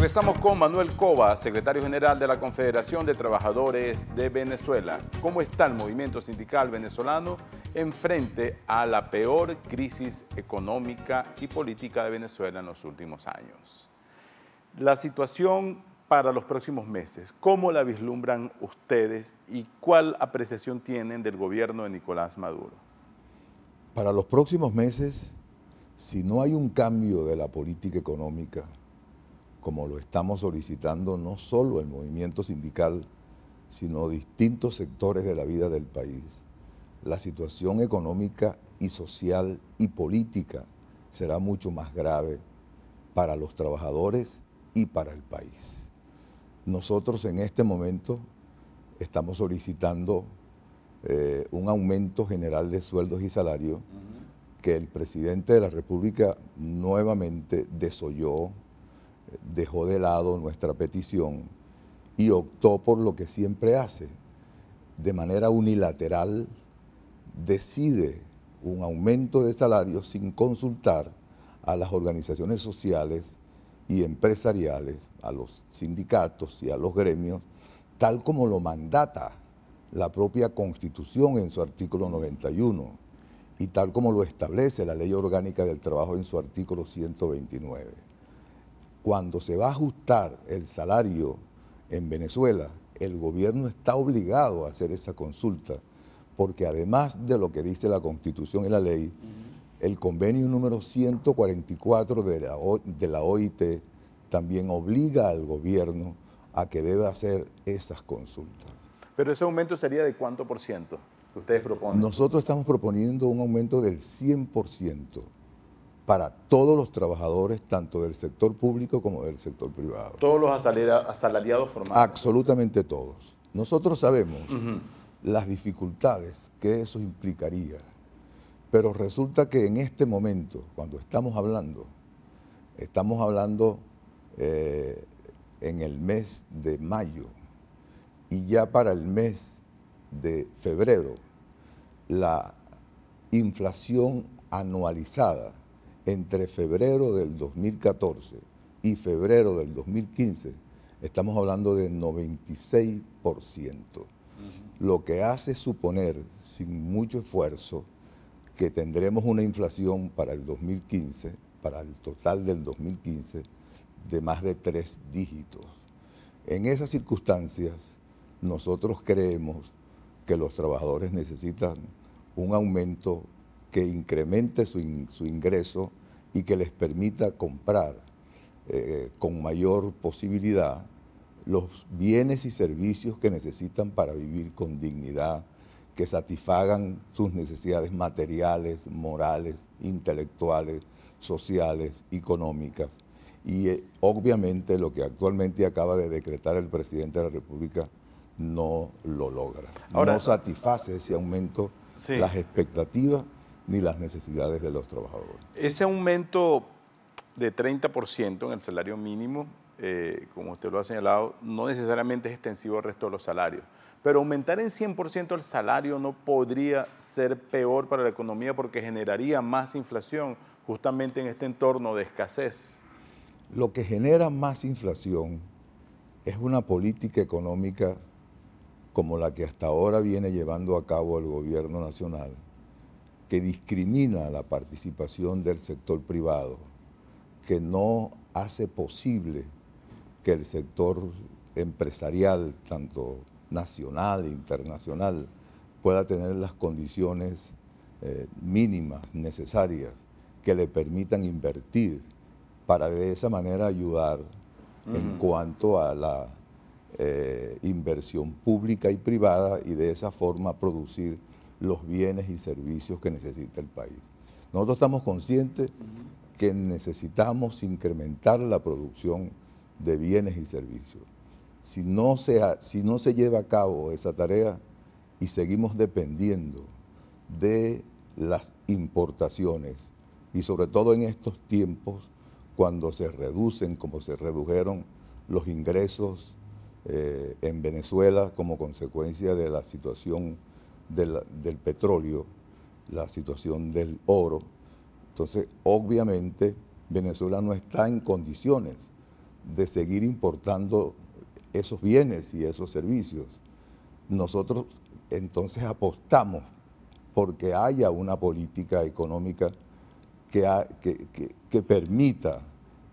Regresamos con Manuel Cova, secretario general de la Confederación de Trabajadores de Venezuela. ¿Cómo está el movimiento sindical venezolano en frente a la peor crisis económica y política de Venezuela en los últimos años? La situación para los próximos meses, ¿cómo la vislumbran ustedes y cuál apreciación tienen del gobierno de Nicolás Maduro? Para los próximos meses, si no hay un cambio de la política económica, como lo estamos solicitando no solo el movimiento sindical, sino distintos sectores de la vida del país, la situación económica y social y política será mucho más grave para los trabajadores y para el país. Nosotros en este momento estamos solicitando eh, un aumento general de sueldos y salarios que el presidente de la República nuevamente desoyó dejó de lado nuestra petición y optó por lo que siempre hace. De manera unilateral decide un aumento de salario sin consultar a las organizaciones sociales y empresariales, a los sindicatos y a los gremios, tal como lo mandata la propia Constitución en su artículo 91 y tal como lo establece la Ley Orgánica del Trabajo en su artículo 129 cuando se va a ajustar el salario en Venezuela, el gobierno está obligado a hacer esa consulta, porque además de lo que dice la Constitución y la ley, el convenio número 144 de la, de la OIT también obliga al gobierno a que debe hacer esas consultas. Pero ese aumento sería de cuánto por ciento que ustedes proponen? Nosotros estamos proponiendo un aumento del 100% para todos los trabajadores, tanto del sector público como del sector privado. Todos los asalariados formados? Absolutamente todos. Nosotros sabemos las dificultades que eso implicaría, pero resulta que en este momento, cuando estamos hablando, estamos hablando eh, en el mes de mayo y ya para el mes de febrero, la inflación anualizada entre febrero del 2014 y febrero del 2015, estamos hablando de 96%, lo que hace suponer, sin mucho esfuerzo, que tendremos una inflación para el 2015, para el total del 2015, de más de tres dígitos. En esas circunstancias, nosotros creemos que los trabajadores necesitan un aumento que incremente su, su ingreso y que les permita comprar eh, con mayor posibilidad los bienes y servicios que necesitan para vivir con dignidad, que satisfagan sus necesidades materiales, morales, intelectuales, sociales, económicas. Y eh, obviamente lo que actualmente acaba de decretar el presidente de la República no lo logra. no satisface ese aumento las expectativas ni las necesidades de los trabajadores. Ese aumento de 30% en el salario mínimo, eh, como usted lo ha señalado, no necesariamente es extensivo al resto de los salarios. Pero aumentar en 100% el salario no podría ser peor para la economía porque generaría más inflación justamente en este entorno de escasez. Lo que genera más inflación es una política económica como la que hasta ahora viene llevando a cabo el gobierno nacional, que discrimina la participación del sector privado, que no hace posible que el sector empresarial, tanto nacional e internacional, pueda tener las condiciones eh, mínimas necesarias que le permitan invertir para de esa manera ayudar en cuanto a la eh, inversión pública y privada y de esa forma producir los bienes y servicios que necesita el país. Nosotros estamos conscientes que necesitamos incrementar la producción de bienes y servicios. Si no, se, si no se lleva a cabo esa tarea y seguimos dependiendo de las importaciones, y sobre todo en estos tiempos, cuando se reducen, como se redujeron los ingresos eh, en Venezuela como consecuencia de la situación del, petróleo, la situación del oro. Entonces, obviamente, Venezuela no está en condiciones de seguir importando esos bienes y esos servicios. Nosotros entonces apostamos porque haya una política económica que, permita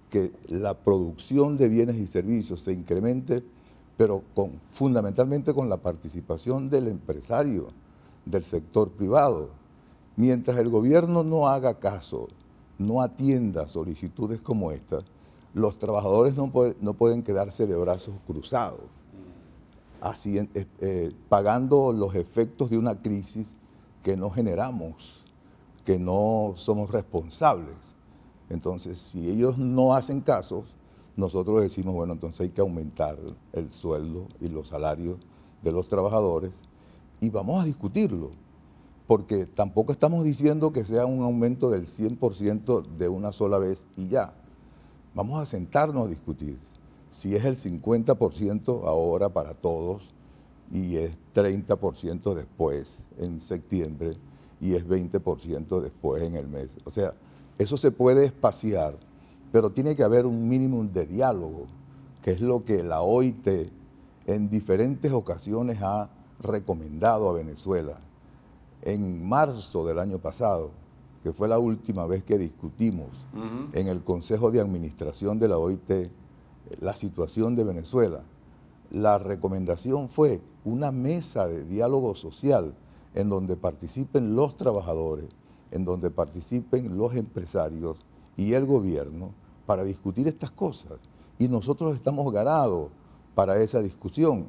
que la producción de bienes y servicios se incremente, pero fundamentalmente con la participación del empresario del sector privado. Mientras el gobierno no haga caso, no atienda solicitudes como esta, los trabajadores no, pueden quedarse de brazos cruzados, así, eh, pagando los efectos de una crisis que no generamos, que no somos responsables. Entonces, si ellos no hacen casos, nosotros decimos, bueno, entonces hay que aumentar el sueldo y los salarios de los trabajadores y vamos a discutirlo, porque tampoco estamos diciendo que sea un aumento del 100% de una sola vez y ya. Vamos a sentarnos a discutir si es el 50% ahora para todos y es 30% después en septiembre y es 20% después en el mes. O sea, eso se puede espaciar, pero tiene que haber un mínimo de diálogo, que es lo que la OIT en diferentes ocasiones ha recomendado a Venezuela en marzo del año pasado, que fue la última vez que discutimos en el Consejo de Administración de la OIT eh, la situación de Venezuela, la recomendación fue una mesa de diálogo social en donde participen los trabajadores, en donde participen los empresarios y el gobierno para discutir estas cosas. Y nosotros estamos ganados para esa discusión,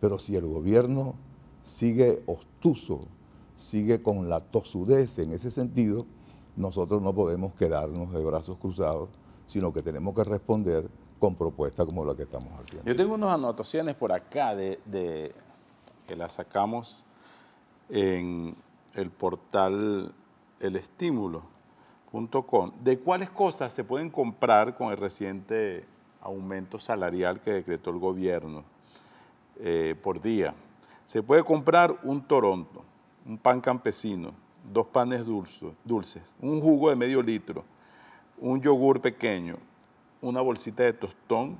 pero si el gobierno sigue ostuso, sigue con la tosudez en ese sentido, nosotros no podemos quedarnos de brazos cruzados, sino que tenemos que responder con propuestas como la que estamos haciendo. Yo tengo unas anotaciones por acá que las sacamos en el portal elestímulo.com, de cuáles cosas se pueden comprar con el reciente aumento salarial que decretó el gobierno eh, por día. Se puede comprar un toronto, un pan campesino, dos panes dulces, un jugo de medio litro, un yogur pequeño, una bolsita de tostón,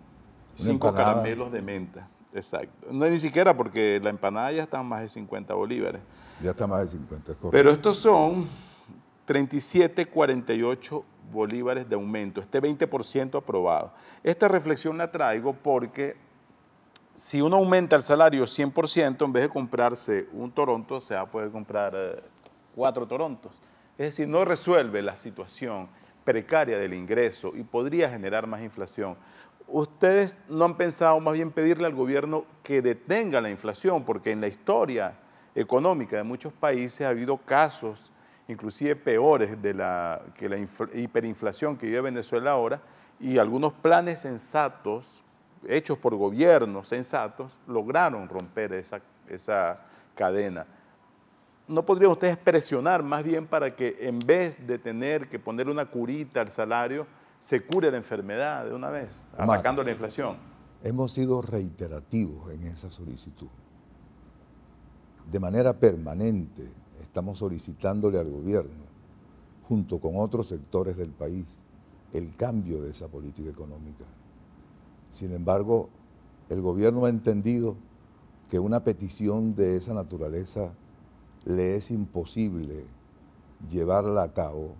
cinco caramelos de menta. Exacto. No ni siquiera porque la empanada ya está más de 50 bolívares. Ya está más de 50, Pero estos son 37, 48 bolívares de aumento, este 20% aprobado. Esta reflexión la traigo porque si uno aumenta el salario 100%, en vez de comprarse un Toronto, se va a poder comprar eh, cuatro Torontos. Es decir, no resuelve la situación precaria del ingreso y podría generar más inflación. ¿Ustedes no han pensado más bien pedirle al gobierno que detenga la inflación? Porque en la historia económica de muchos países ha habido casos, inclusive peores de la, que la hiperinflación que vive Venezuela ahora, y algunos planes sensatos hechos por gobiernos sensatos, lograron romper esa, cadena. ¿No podrían ustedes presionar más bien para que en vez de tener que poner una curita al salario, se cure la enfermedad de una vez, atacando la inflación? Hemos sido reiterativos en esa solicitud. De manera permanente estamos solicitándole al gobierno, junto con otros sectores del país, el cambio de esa política económica. Sin embargo, el gobierno ha entendido que una petición de esa naturaleza le es imposible llevarla a cabo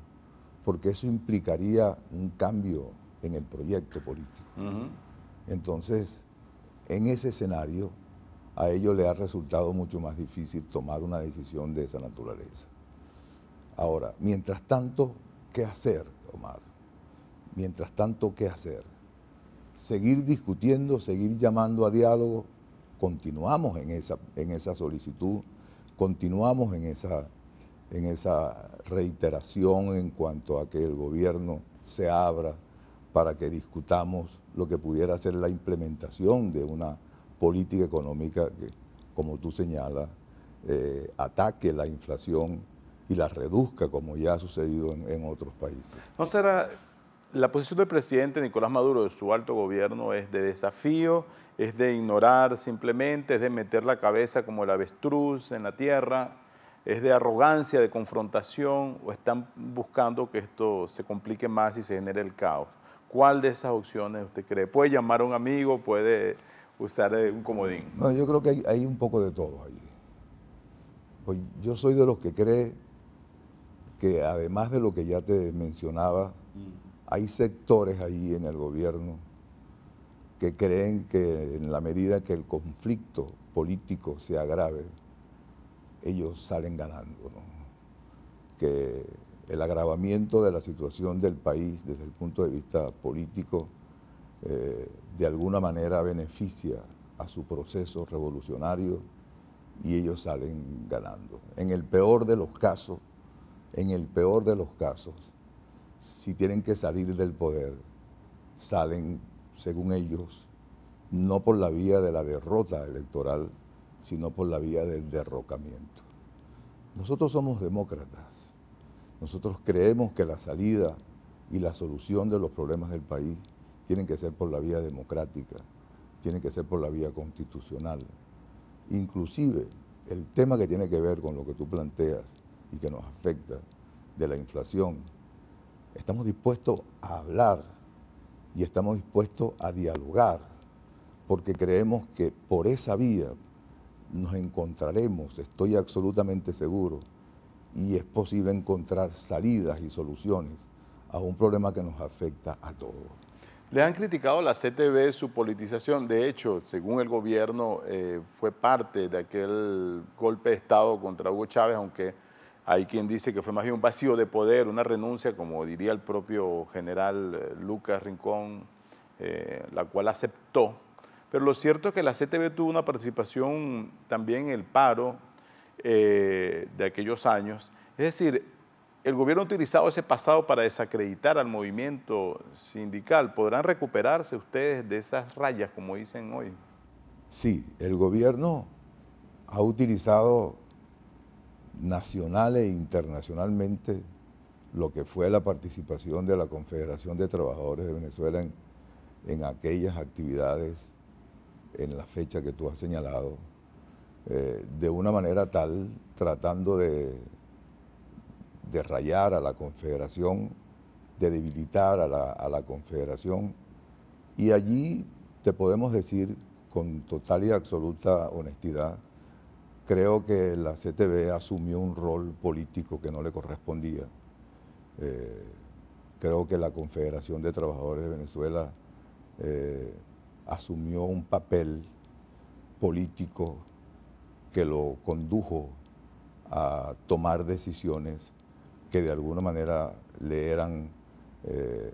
porque eso implicaría un cambio en el proyecto político. Entonces, en ese escenario, a ellos le ha resultado mucho más difícil tomar una decisión de esa naturaleza. Ahora, mientras tanto, ¿qué hacer, Omar? Mientras tanto, ¿qué hacer? seguir discutiendo, seguir llamando a diálogo. Continuamos en esa, en esa solicitud, continuamos en esa, en esa reiteración en cuanto a que el gobierno se abra para que discutamos lo que pudiera ser la implementación de una política económica que, como tú señalas, eh, ataque la inflación y la reduzca, como ya ha sucedido en, en otros países. ¿No será la posición del presidente Nicolás Maduro, de su alto gobierno, es de desafío, es de ignorar simplemente, es de meter la cabeza como el avestruz en la tierra, es de arrogancia, de confrontación, o están buscando que esto se complique más y se genere el caos. ¿Cuál de esas opciones usted cree? ¿Puede llamar a un amigo? ¿Puede usar eh, un comodín? No, yo creo que hay, un poco de todo ahí. Pues yo soy de los que cree que además de lo que ya te mencionaba, mm hay sectores allí en el gobierno que creen que en la medida que el conflicto político se agrave, ellos salen ganando. Que el agravamiento de la situación del país desde el punto de vista político eh, de alguna manera beneficia a su proceso revolucionario y ellos salen ganando. En el peor de los casos, en el peor de los casos, si tienen que salir del poder, salen, según ellos, no por la vía de la derrota electoral, sino por la vía del derrocamiento. Nosotros somos demócratas. Nosotros creemos que la salida y la solución de los problemas del país tienen que ser por la vía democrática, tienen que ser por la vía constitucional. Inclusive el tema que tiene que ver con lo que tú planteas y que nos afecta de la inflación, estamos dispuestos a hablar y estamos dispuestos a dialogar, porque creemos que por esa vía nos encontraremos, estoy absolutamente seguro, y es posible encontrar salidas y soluciones a un problema que nos afecta a todos. Le han criticado la CTV su politización. De hecho, según el gobierno, eh, fue parte de aquel golpe de Estado contra Hugo Chávez, aunque hay quien dice que fue más bien un vacío de poder, una renuncia, como diría el propio general eh, Lucas Rincón, eh, la cual aceptó. Pero lo cierto es que la CTB tuvo una participación también en el paro eh, de aquellos años. Es decir, el gobierno ha utilizado ese pasado para desacreditar al movimiento sindical. ¿Podrán recuperarse ustedes de esas rayas, como dicen hoy? Sí, el gobierno ha utilizado nacionales e internacionalmente lo que fue la participación de la Confederación de Trabajadores de Venezuela en, aquellas actividades en la fecha que tú has señalado, eh, de una manera tal, tratando de, rayar a la Confederación, de debilitar a la, a la Confederación. Y allí te podemos decir con total y absoluta honestidad creo que la CTV asumió un rol político que no le correspondía. Eh, creo que la Confederación de Trabajadores de Venezuela eh, asumió un papel político que lo condujo a tomar decisiones que de alguna manera le eran eh,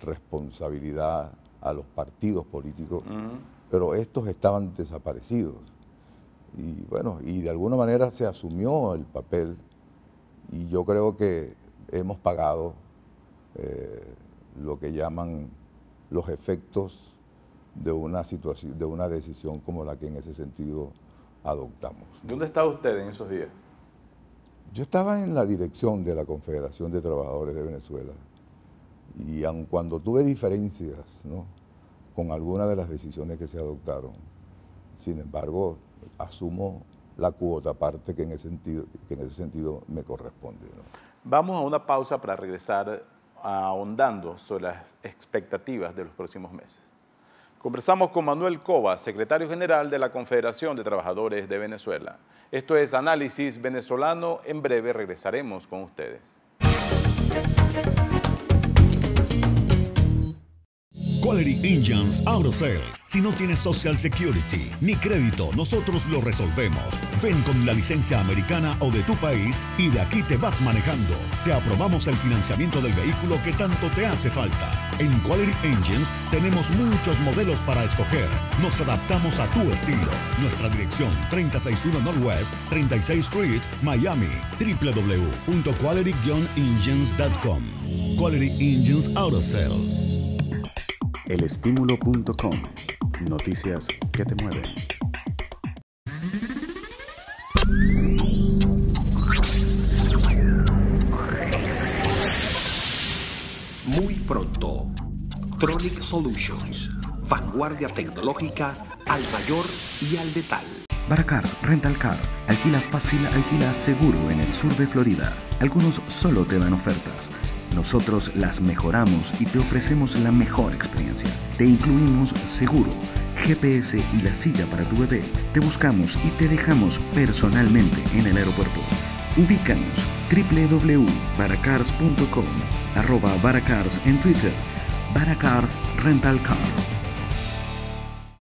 responsabilidad a los partidos políticos, pero estos estaban desaparecidos. Y bueno, y de alguna manera se asumió el papel y yo creo que hemos pagado eh, lo que llaman los efectos de una situación, de una decisión como la que en ese sentido adoptamos. ¿Dónde estaba usted en esos días? Yo estaba en la dirección de la Confederación de Trabajadores de Venezuela y aun cuando tuve diferencias con algunas de las decisiones que se adoptaron, sin embargo, asumo la cuota aparte que en ese sentido, que en ese sentido me corresponde. Vamos a una pausa para regresar ahondando sobre las expectativas de los próximos meses. Conversamos con Manuel Cova, secretario general de la Confederación de Trabajadores de Venezuela. Esto es Análisis Venezolano. En breve regresaremos con ustedes. Quality Engines Sales. Si no tienes Social Security ni crédito, nosotros lo resolvemos. Ven con la licencia americana o de tu país y de aquí te vas manejando. Te aprobamos el financiamiento del vehículo que tanto te hace falta. En Quality Engines tenemos muchos modelos para escoger. Nos adaptamos a tu estilo. Nuestra dirección 361 Northwest, 36 Street, Miami, www.quality-engines.com. Quality Engines Auto Sales elestimulo.com. Noticias que te mueven. Muy pronto, Tronic Solutions, vanguardia tecnológica al mayor y al metal. Baracar Rental Car. Alquila fácil, alquila seguro en el sur de Florida. Algunos solo te dan ofertas. Nosotros las mejoramos y te ofrecemos la mejor experiencia. Te incluimos seguro, GPS y la silla para tu bebé. Te buscamos y te dejamos personalmente en el aeropuerto. Ubícanos www.baracars.com, arroba Baracars en Twitter, Baracars Rental Car.